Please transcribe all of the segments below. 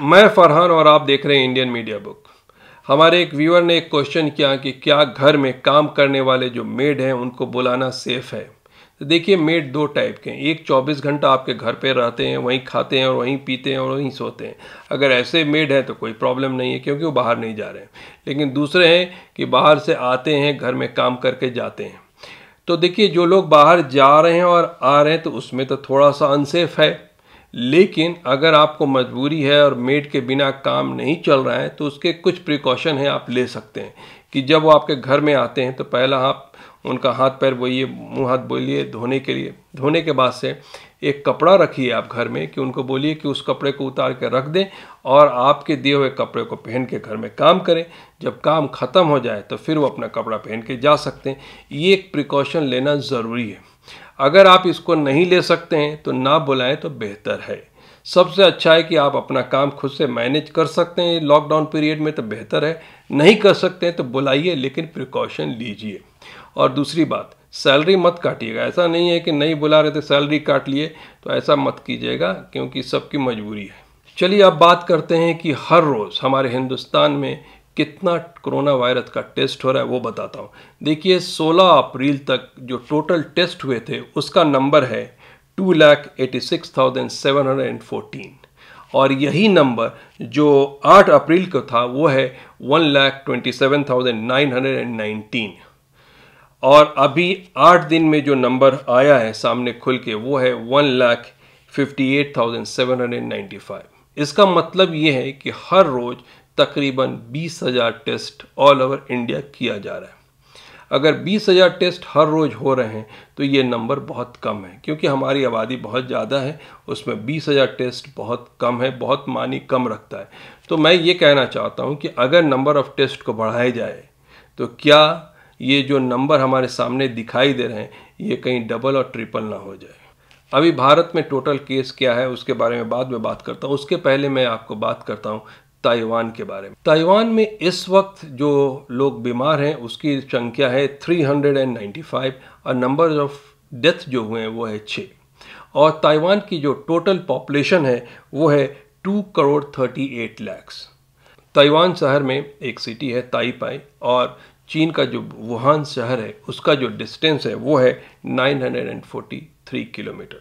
मैं फरहान और आप देख रहे हैं इंडियन मीडिया बुक हमारे एक व्यूअर ने एक क्वेश्चन किया कि क्या घर में काम करने वाले जो मेड हैं उनको बुलाना सेफ है तो देखिए मेड दो टाइप के हैं एक 24 घंटा आपके घर पे रहते हैं वहीं खाते हैं और वहीं पीते हैं और वहीं सोते हैं अगर ऐसे मेड हैं तो कोई प्रॉब्लम नहीं है क्योंकि वो बाहर नहीं जा रहे हैं लेकिन दूसरे हैं कि बाहर से आते हैं घर में काम करके जाते हैं तो देखिए जो लोग बाहर जा रहे हैं और आ रहे हैं तो उसमें तो थोड़ा सा अनसेफ है लेकिन अगर आपको मजबूरी है और मेड के बिना काम नहीं चल रहा है तो उसके कुछ प्रिकॉशन हैं आप ले सकते हैं कि जब वो आपके घर में आते हैं तो पहला आप उनका हाथ पैर बोइए मुंह हाथ बोलिए धोने के लिए धोने के बाद से एक कपड़ा रखिए आप घर में कि उनको बोलिए कि उस कपड़े को उतार के रख दें और आपके दिए हुए कपड़े को पहन के घर में काम करें जब काम ख़त्म हो जाए तो फिर वो अपना कपड़ा पहन के जा सकते हैं ये एक प्रिकॉशन लेना ज़रूरी है अगर आप इसको नहीं ले सकते हैं तो ना बुलाएं तो बेहतर है सबसे अच्छा है कि आप अपना काम खुद से मैनेज कर सकते हैं लॉकडाउन पीरियड में तो बेहतर है नहीं कर सकते हैं तो बुलाइए लेकिन प्रिकॉशन लीजिए और दूसरी बात सैलरी मत काटिएगा ऐसा नहीं है कि नहीं बुला रहे थे सैलरी काट लिए तो ऐसा मत कीजिएगा क्योंकि सबकी मजबूरी है चलिए अब बात करते हैं कि हर रोज़ हमारे हिंदुस्तान में कितना कोरोना वायरस का टेस्ट हो रहा है वो बताता हूँ देखिए 16 अप्रैल तक जो टोटल टेस्ट हुए थे उसका नंबर है two lakh eighty six thousand seven hundred and fourteen और यही नंबर जो 8 अप्रैल को था वो है one lakh twenty seven thousand nine hundred and nineteen और अभी आठ दिन में जो नंबर आया है सामने खुल के वो है one lakh fifty eight thousand seven hundred ninety five इसका मतलब ये है कि हर रोज़ तकरीबन 20,000 टेस्ट ऑल ओवर इंडिया किया जा रहा है अगर 20,000 टेस्ट हर रोज़ हो रहे हैं तो ये नंबर बहुत कम है क्योंकि हमारी आबादी बहुत ज़्यादा है उसमें 20,000 टेस्ट बहुत कम है बहुत मानी कम रखता है तो मैं ये कहना चाहता हूँ कि अगर नंबर ऑफ़ टेस्ट को बढ़ाया जाए तो क्या ये जो नंबर हमारे सामने दिखाई दे रहे हैं ये कहीं डबल और ट्रिपल ना हो जाए अभी भारत में टोटल केस क्या है उसके बारे में बाद में बात करता हूँ उसके पहले मैं आपको बात करता हूँ ताइवान के बारे में ताइवान में इस वक्त जो लोग बीमार हैं उसकी संख्या है 395 और नंबर ऑफ डेथ जो हुए हैं वो है छः और ताइवान की जो टोटल पॉपुलेशन है वो है two crore thirty eight lakhs Taiwan शहर में एक सिटी है ताइपाई और चीन का जो वुहान शहर है उसका जो डिस्टेंस है वो है 943 किलोमीटर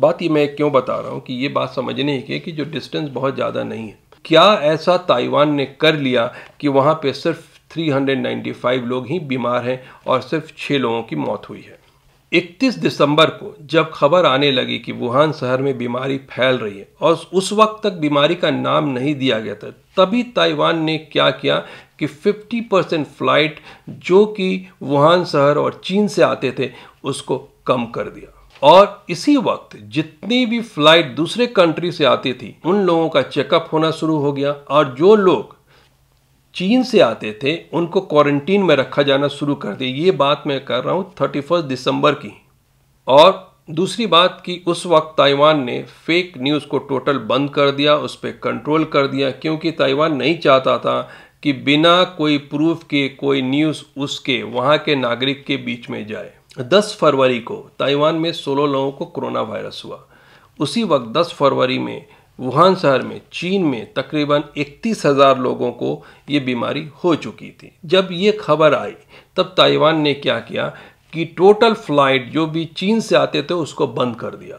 बात ये मैं क्यों बता रहा हूँ कि ये बात समझने की है कि जो डिस्टेंस बहुत ज़्यादा नहीं है क्या ऐसा ताइवान ने कर लिया कि वहाँ पे सिर्फ 395 लोग ही बीमार हैं और सिर्फ छः लोगों की मौत हुई है 31 दिसंबर को जब खबर आने लगी कि वुहान शहर में बीमारी फैल रही है और उस वक्त तक बीमारी का नाम नहीं दिया गया था तभी ताइवान ने क्या किया कि 50 परसेंट फ्लाइट जो कि वुहान शहर और चीन से आते थे उसको कम कर दिया और इसी वक्त जितनी भी फ्लाइट दूसरे कंट्री से आती थी उन लोगों का चेकअप होना शुरू हो गया और जो लोग चीन से आते थे उनको क्वारंटीन में रखा जाना शुरू कर दिया ये बात मैं कर रहा हूँ थर्टी फर्स्ट दिसंबर की और दूसरी बात कि उस वक्त ताइवान ने फेक न्यूज़ को टोटल बंद कर दिया उस पर कंट्रोल कर दिया क्योंकि ताइवान नहीं चाहता था कि बिना कोई प्रूफ के कोई न्यूज़ उसके वहाँ के नागरिक के बीच में जाए 10 फरवरी को ताइवान में 16 लोगों को कोरोना वायरस हुआ उसी वक्त 10 फरवरी में वुहान शहर में चीन में तकरीबन इकतीस हज़ार लोगों को ये बीमारी हो चुकी थी जब ये खबर आई तब ताइवान ने क्या किया कि टोटल फ्लाइट जो भी चीन से आते थे उसको बंद कर दिया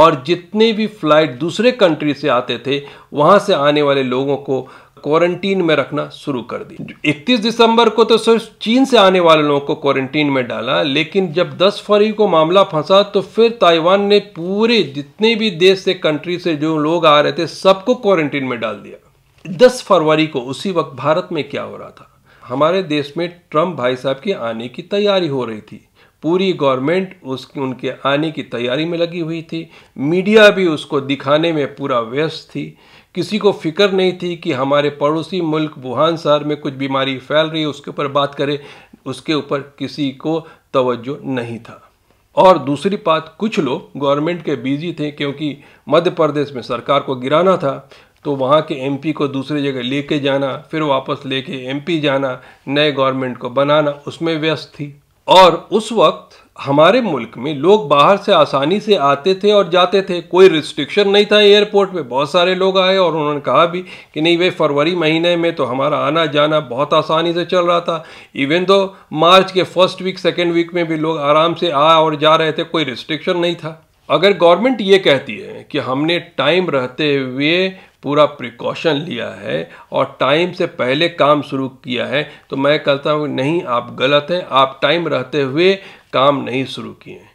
और जितने भी फ्लाइट दूसरे कंट्री से आते थे वहाँ से आने वाले लोगों को क्वारंटीन में रखना शुरू कर दी 31 दिसंबर को तो सिर्फ चीन से आने वाले लोगों को क्वारंटीन में डाला लेकिन जब 10 फरवरी को मामला फंसा तो फिर ताइवान ने पूरे जितने भी देश से कंट्री से जो लोग आ रहे थे सबको क्वारंटीन में डाल दिया 10 फरवरी को उसी वक्त भारत में क्या हो रहा था हमारे देश में ट्रंप भाई साहब के आने की तैयारी हो रही थी पूरी गवर्नमेंट उस उनके आने की तैयारी में लगी हुई थी मीडिया भी उसको दिखाने में पूरा व्यस्त थी किसी को फिक्र नहीं थी कि हमारे पड़ोसी मुल्क वुहान शहर में कुछ बीमारी फैल रही है उसके ऊपर बात करें उसके ऊपर किसी को तवज्जो नहीं था और दूसरी बात कुछ लोग गवर्नमेंट के बिजी थे क्योंकि मध्य प्रदेश में सरकार को गिराना था तो वहाँ के एमपी को दूसरी जगह लेके जाना फिर वापस लेके एमपी जाना नए गवर्नमेंट को बनाना उसमें व्यस्त थी और उस वक्त हमारे मुल्क में लोग बाहर से आसानी से आते थे और जाते थे कोई रिस्ट्रिक्शन नहीं था एयरपोर्ट पे बहुत सारे लोग आए और उन्होंने कहा भी कि नहीं वे फरवरी महीने में तो हमारा आना जाना बहुत आसानी से चल रहा था इवन तो मार्च के फर्स्ट वीक सेकेंड वीक में भी लोग आराम से आ और जा रहे थे कोई रिस्ट्रिक्शन नहीं था अगर गवर्नमेंट ये कहती है कि हमने टाइम रहते हुए पूरा प्रिकॉशन लिया है और टाइम से पहले काम शुरू किया है तो मैं कहता हूँ नहीं आप गलत हैं आप टाइम रहते हुए काम नहीं शुरू किए हैं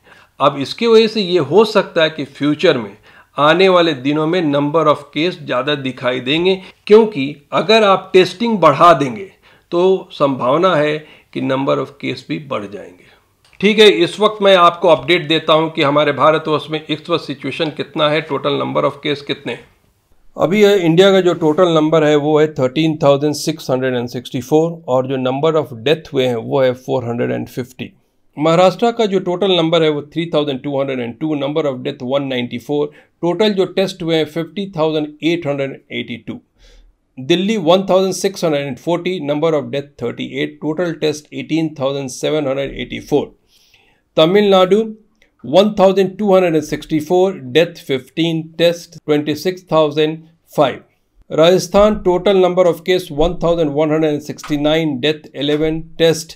अब इसकी वजह से ये हो सकता है कि फ्यूचर में आने वाले दिनों में नंबर ऑफ केस ज़्यादा दिखाई देंगे क्योंकि अगर आप टेस्टिंग बढ़ा देंगे तो संभावना है कि नंबर ऑफ केस भी बढ़ जाएंगे ठीक है इस वक्त मैं आपको अपडेट देता हूं कि हमारे भारतवर्ष में इस वक्त सिचुएशन कितना है टोटल नंबर ऑफ केस कितने अभी है इंडिया का जो टोटल नंबर है वो है 13,664 और जो नंबर ऑफ डेथ हुए हैं वो है 450 महाराष्ट्र का जो टोटल नंबर है वो 3,202 नंबर ऑफ डेथ 194 टोटल जो टेस्ट हुए हैं 50,882 Delhi 1,640 number of death 38 total test 18,784 Tamil Nadu 1,264 death 15 test 26,005 Rajasthan total number of case 1,169 death 11 test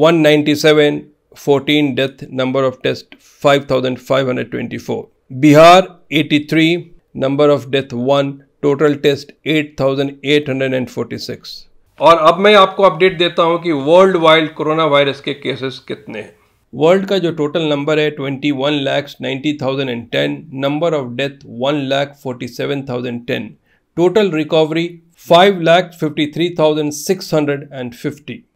one seven death number of test five thousand five hundred twenty four Bihar eighty three number of death one total test eight eight thousand hundred and forty six और अब मैं आपको update देता हूं कि world wide corona virus के cases कितने हैं वर्ल्ड का जो टोटल नंबर है twenty one lakhs ninety thousand and ten number of death one lakh forty seven thousand ten total recovery five lakh fifty three thousand six hundred and fifty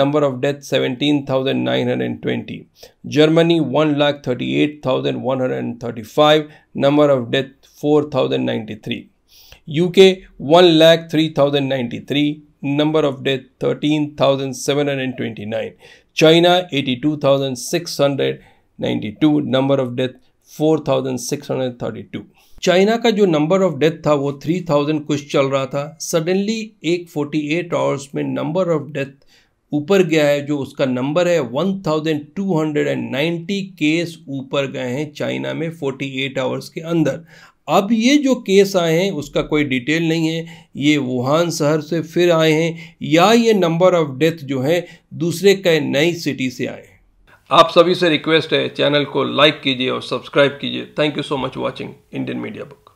number of deaths 17,920. Germany 1,38,135, number of deaths 4,093. UK 1,03,093, number of deaths 13,729. China 82,692, number of deaths 4,632. China का जो number of death था वो 3000 कुछ चल रहा था suddenly एक 48 hours में नंबर ऑफ डेथ ऊपर गया है जो उसका नंबर है 1290 केस ऊपर गए हैं चाइना में 48 आवर्स के अंदर अब ये जो केस आए हैं उसका कोई डिटेल नहीं है ये वुहान शहर से फिर आए हैं या ये नंबर ऑफ डेथ जो है दूसरे कई नई सिटी से आए हैं आप सभी से रिक्वेस्ट है चैनल को लाइक कीजिए और सब्सक्राइब कीजिए thank you so much watching Indian media book